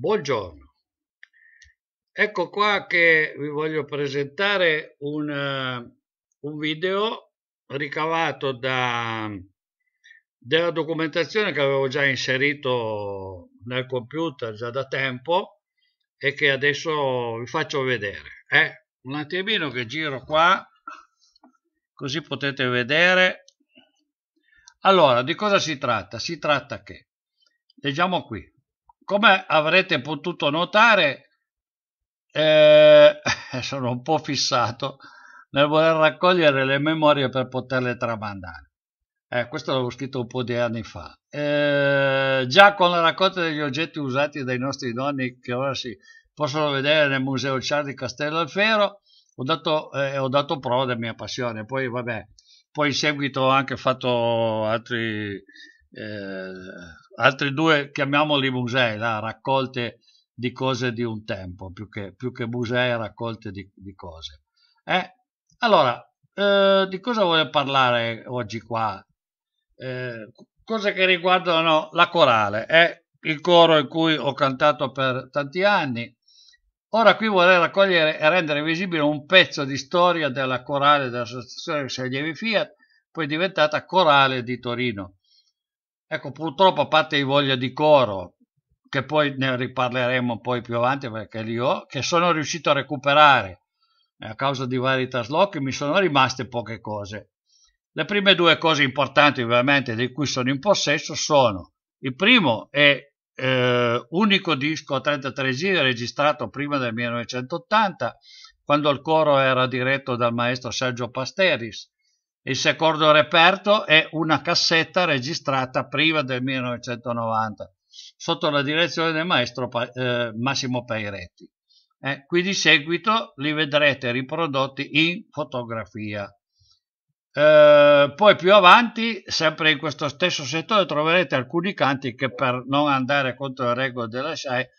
Buongiorno, ecco qua che vi voglio presentare un, uh, un video ricavato da, della documentazione che avevo già inserito nel computer già da tempo e che adesso vi faccio vedere. Eh, un attimino che giro qua così potete vedere. Allora, di cosa si tratta? Si tratta che, leggiamo qui, come avrete potuto notare, eh, sono un po' fissato nel voler raccogliere le memorie per poterle tramandare. Eh, questo l'avevo scritto un po' di anni fa. Eh, già con la raccolta degli oggetti usati dai nostri nonni, che ora si possono vedere nel Museo Char di Castello Alfero, ho dato, eh, ho dato prova della mia passione. Poi, vabbè, poi in seguito ho anche fatto altri eh, altri due, chiamiamoli musei, là, raccolte di cose di un tempo, più che, più che musei, raccolte di, di cose. Eh? Allora, eh, di cosa voglio parlare oggi qua? Eh, cose che riguardano la corale, è eh, il coro in cui ho cantato per tanti anni. Ora qui vorrei raccogliere e rendere visibile un pezzo di storia della corale dell'associazione Seglievi Fiat, poi diventata Corale di Torino Ecco, purtroppo a parte i voglia di coro, che poi ne riparleremo poi più avanti perché li ho, oh, che sono riuscito a recuperare eh, a causa di vari traslochi, mi sono rimaste poche cose. Le prime due cose importanti ovviamente di cui sono in possesso sono il primo è eh, unico disco a 33 giri registrato prima del 1980 quando il coro era diretto dal maestro Sergio Pasteris il secondo reperto è una cassetta registrata prima del 1990 sotto la direzione del maestro eh, Massimo Pairetti. Eh, qui di seguito li vedrete riprodotti in fotografia. Eh, poi più avanti, sempre in questo stesso settore, troverete alcuni canti che per non andare contro le regole della SAE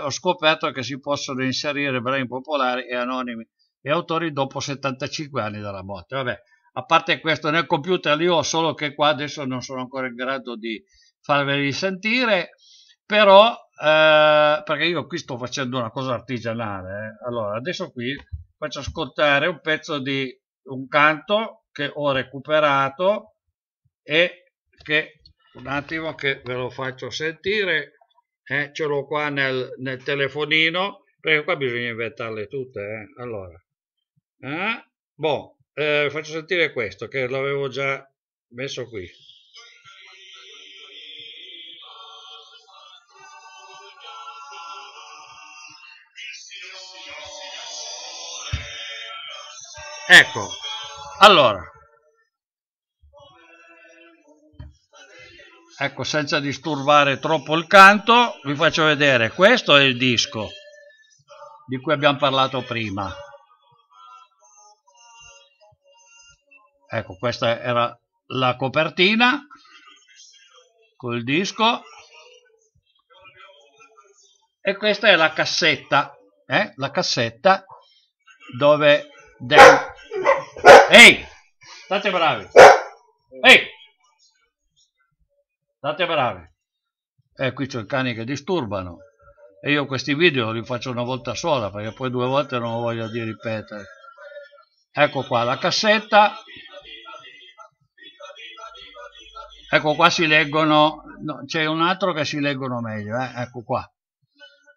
ho scoperto che si possono inserire brani popolari e anonimi e autori dopo 75 anni dalla morte. Vabbè, a parte questo nel computer li ho solo che qua adesso non sono ancora in grado di farveli sentire però eh, perché io qui sto facendo una cosa artigianale eh. allora adesso qui faccio ascoltare un pezzo di un canto che ho recuperato e che un attimo che ve lo faccio sentire eh, ce l'ho qua nel, nel, telefonino perché qua bisogna inventarle tutte eh. allora eh? boh eh, faccio sentire questo che l'avevo già messo qui. Ecco, allora, ecco senza disturbare troppo il canto vi faccio vedere, questo è il disco di cui abbiamo parlato prima. ecco questa era la copertina col disco e questa è la cassetta eh? la cassetta dove dentro... ehi state bravi ehi state bravi e eh, qui c'è i cani che disturbano e io questi video li faccio una volta sola perché poi due volte non voglio di ripetere ecco qua la cassetta Ecco qua si leggono, no, c'è un altro che si leggono meglio, eh? ecco qua.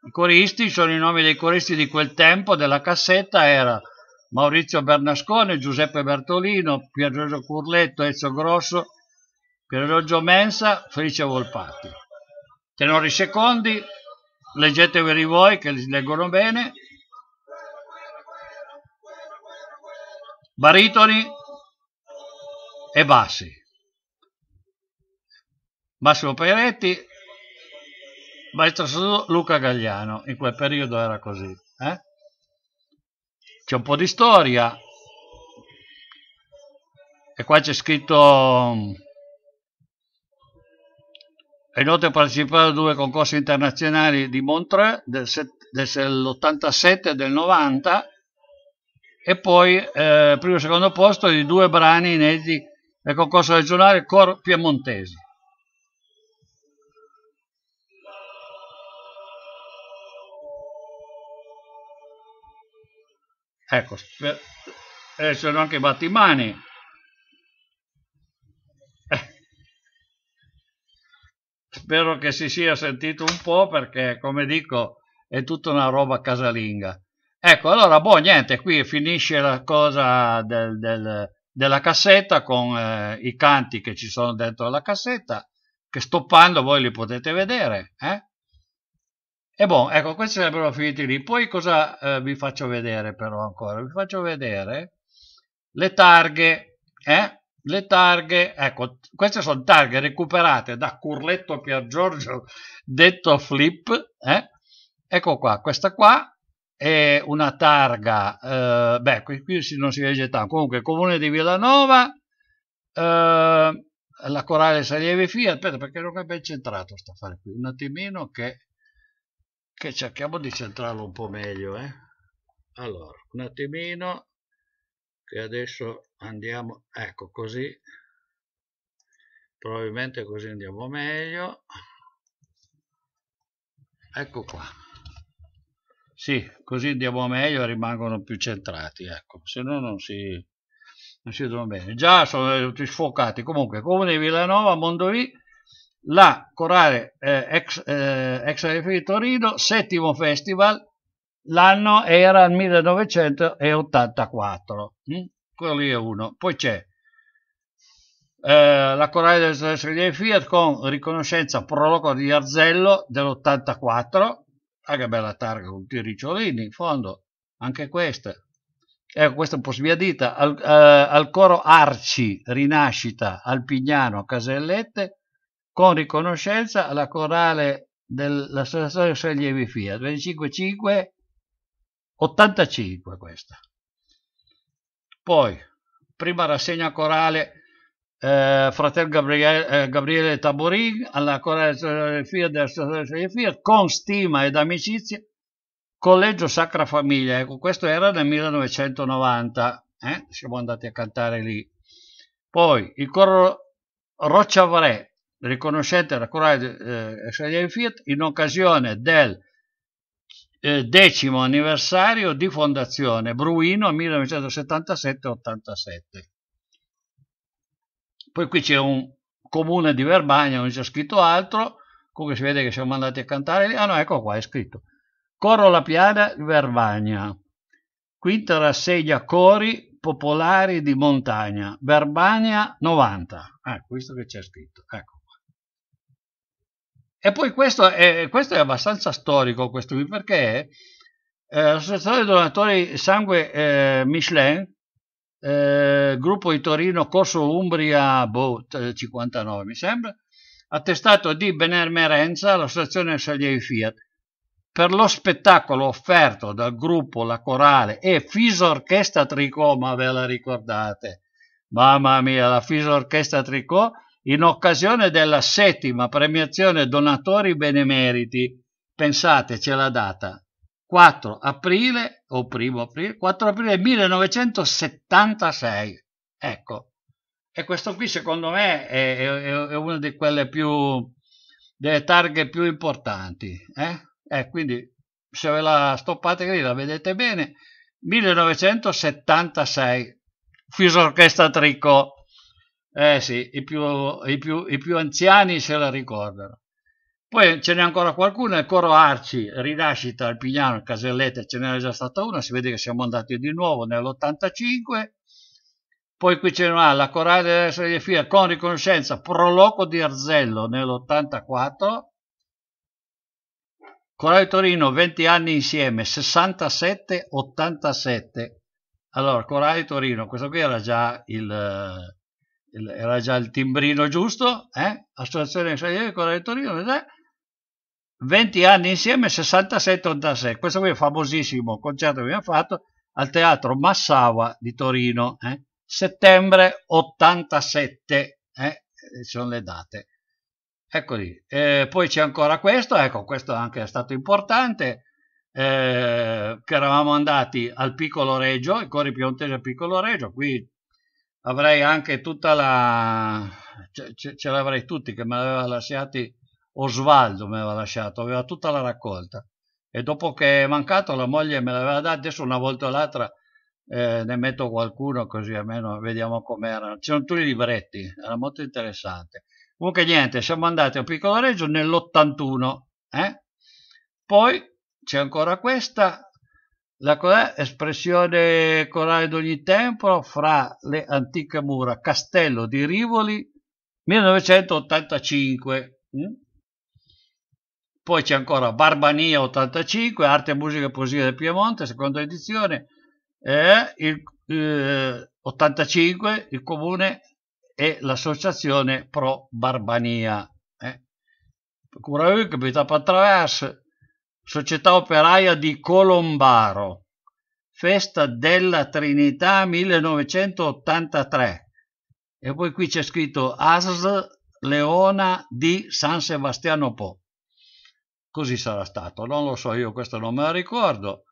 I coristi sono i nomi dei coristi di quel tempo, della cassetta era Maurizio Bernascone, Giuseppe Bertolino, Piergiorgio Curletto, Ezio Grosso, Piergiorgio Mensa, Felice Volpatti. Tenori secondi, leggeteveli voi che li leggono bene. Baritoni e bassi. Massimo Peretti, Maestro Suso, Luca Gagliano. In quel periodo era così. Eh? C'è un po' di storia. E qua c'è scritto... È inoltre partecipato a due concorsi internazionali di Montreux dell'87 e del 90 e poi eh, primo e secondo posto di due brani inediti del concorso regionale Cor Piemontese. ecco eh, eh sono anche battimani eh. spero che si sia sentito un po' perché come dico è tutta una roba casalinga ecco allora boh niente qui finisce la cosa del, del, della cassetta con eh, i canti che ci sono dentro la cassetta che stoppando voi li potete vedere eh? E buon, ecco, questi sarebbero finiti lì. Poi cosa eh, vi faccio vedere però ancora? Vi faccio vedere le targhe, eh? Le targhe, ecco, queste sono targhe recuperate da Curletto Pier Giorgio, detto Flip, eh? Ecco qua, questa qua è una targa, eh, beh, qui, qui non si legge tanto, comunque Comune di Villanova, eh, la Corale Salievi Fiat, aspetta perché non è ben centrato sta fare qui, un attimino che che cerchiamo di centrarlo un po' meglio eh? allora un attimino che adesso andiamo ecco così probabilmente così andiamo meglio ecco qua sì così andiamo meglio e rimangono più centrati ecco se no non si non si vedono bene già sono tutti sfocati comunque comune Villanova Mondovì la Corale eh, ex, eh, ex Torino, settimo festival, l'anno era il 1984, mm? Hm? quello lì è uno. Poi c'è eh, la Corale del Sardegna Fiat con riconoscenza prologo di Arzello dell'84, ah che bella targa con tutti i ricciolini in fondo, anche questa. Ecco, questa è un po' sbiadita, al, eh, al coro Arci, Rinascita, Alpignano, Casellette, con riconoscenza alla corale dell'Associazione Sollievi Fiat 25.5 85 questa poi prima rassegna corale eh, fratel Gabriele, eh, Gabriele Taborin alla corale Fiat dell'Associazione Sollievi Fiat con stima ed amicizia Collegio Sacra Famiglia ecco questo era nel 1990 eh? siamo andati a cantare lì poi il coro Rocciavrè riconoscente la corale di eh, Scagliaifiat in occasione del eh, decimo anniversario di fondazione Bruino 1977-87. Poi qui c'è un comune di Verbagna, non c'è scritto altro, comunque si vede che siamo andati a cantare lì, ah no, ecco qua, è scritto. Coro la Piana di Verbagna, quinta rassegna cori popolari di montagna, Verbania 90. Ecco, ah, questo che c'è scritto. Ecco. E poi questo è, questo è abbastanza storico, questo qui, perché eh, l'associazione dei donatori sangue eh, Michelin, eh, gruppo di Torino, Corso Umbria, boh, 59 mi sembra, attestato di benemerenza all'associazione Salieri Fiat per lo spettacolo offerto dal gruppo La Corale e Fisorchestra Tricot, ma ve la ricordate? Mamma mia, la Fisorchestra Tricot in occasione della settima premiazione donatori benemeriti. Pensate, c'è la data. 4 aprile o primo aprile, 4 aprile 1976. Ecco. E questo qui secondo me è, è, è una di quelle più delle targhe più importanti. Eh? Eh, quindi se ve la stoppate lì la vedete bene. 1976, Fisorchestra Tricot. Eh sì, i più, i più, i più anziani se la ricordano. Poi ce n'è ancora qualcuno, il coro Arci, Rinascita, Alpignano, Casellette, ce n'era già stata una, si vede che siamo andati di nuovo nell'85. Poi qui c'è una, la corale della serie FIA con riconoscenza, Proloco di Arzello nell'84. Corale Torino, 20 anni insieme, 67-87. Allora, Corale Torino, questo qui era già il era già il timbrino giusto, eh? associazione israeliana con la Torino, eh? 20 anni insieme, 67-86, questo qui è famosissimo, concerto che abbiamo fatto al teatro Massawa di Torino, eh? settembre 87, eh? eh sono le date. Eccoli, eh, poi c'è ancora questo, ecco, questo anche è stato importante, eh, che eravamo andati al Piccolo Reggio, il Cori Piontese al Piccolo Reggio, qui avrei anche tutta la... ce, ce l'avrei tutti che me l'aveva lasciati, Osvaldo me l'aveva lasciato, aveva tutta la raccolta e dopo che è mancato la moglie me l'aveva data, adesso una volta o l'altra eh, ne metto qualcuno così almeno vediamo com'era ci sono tutti i libretti, era molto interessante. Comunque niente, siamo andati a piccolo reggio nell'81, eh? poi c'è ancora questa, la espressione corale d'ogni tempo fra le antiche mura Castello di Rivoli 1985. Mm? Poi c'è ancora Barbania 85, Arte Musica e Poesia del Piemonte, seconda edizione, eh, il, eh, 85, il comune e l'associazione Pro Barbania. Eh. Cura lui, capita attraverso Società Operaia di Colombaro, Festa della Trinità 1983. E poi qui c'è scritto ASL Leona di San Sebastiano Po. Così sarà stato, non lo so io, questo non me lo ricordo.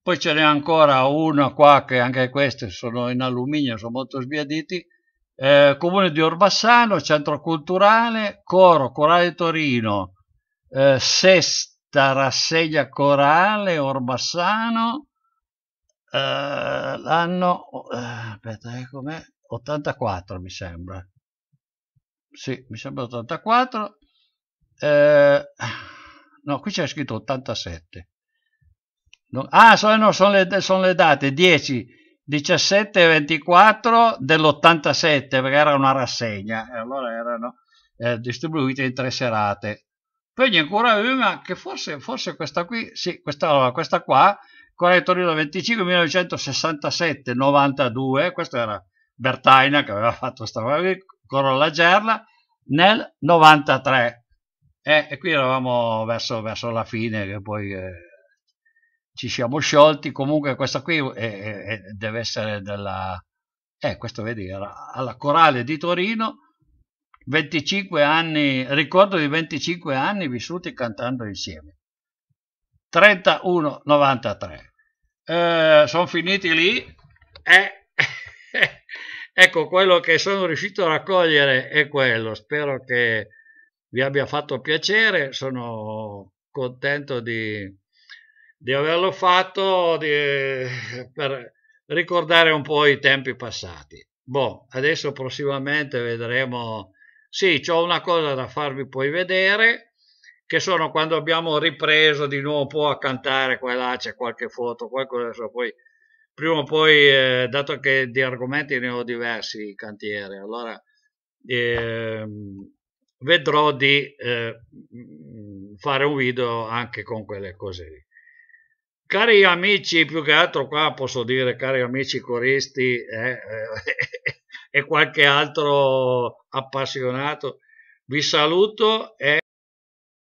Poi ce n'è ancora una qua che anche queste sono in alluminio, sono molto sbiaditi. Eh, comune di Orbassano, centro culturale, coro, corale Torino, eh, Sest rassegna corale Orbassano eh, l'anno eh, aspetta, eh, 84 mi sembra sì, mi sembra 84 eh, no, qui c'è scritto 87 no, ah, sono, sono, le, sono le date 10, 17 e 24 dell'87 perché era una rassegna e allora erano eh, distribuite in tre serate poi ancora una che forse, forse questa qui, sì, questa, questa qua, Corea di Torino 25 1967 92, questa era Bertaina che aveva fatto questa cosa qui, Corolla Gerla, nel 93. Eh, e qui eravamo verso, verso, la fine che poi eh, ci siamo sciolti, comunque questa qui eh, eh, eh deve essere della... Eh, questo vedi, era alla Corale di Torino 25 anni, ricordo di 25 anni vissuti cantando insieme. 31-93. Eh, sono finiti lì e eh, ecco quello che sono riuscito a raccogliere è quello. Spero che vi abbia fatto piacere, sono contento di, di averlo fatto di, per ricordare un po' i tempi passati. Boh, adesso prossimamente vedremo sì, ho una cosa da farvi poi vedere, che sono quando abbiamo ripreso di nuovo un po' a cantare, qua e là c'è qualche foto, qualcosa, so, poi, prima o poi, eh, dato che di argomenti ne ho diversi in cantiere, allora eh, vedrò di eh, fare un video anche con quelle cose lì. Cari amici, più che altro qua posso dire, cari amici coristi, eh, eh e qualche altro appassionato. Vi saluto e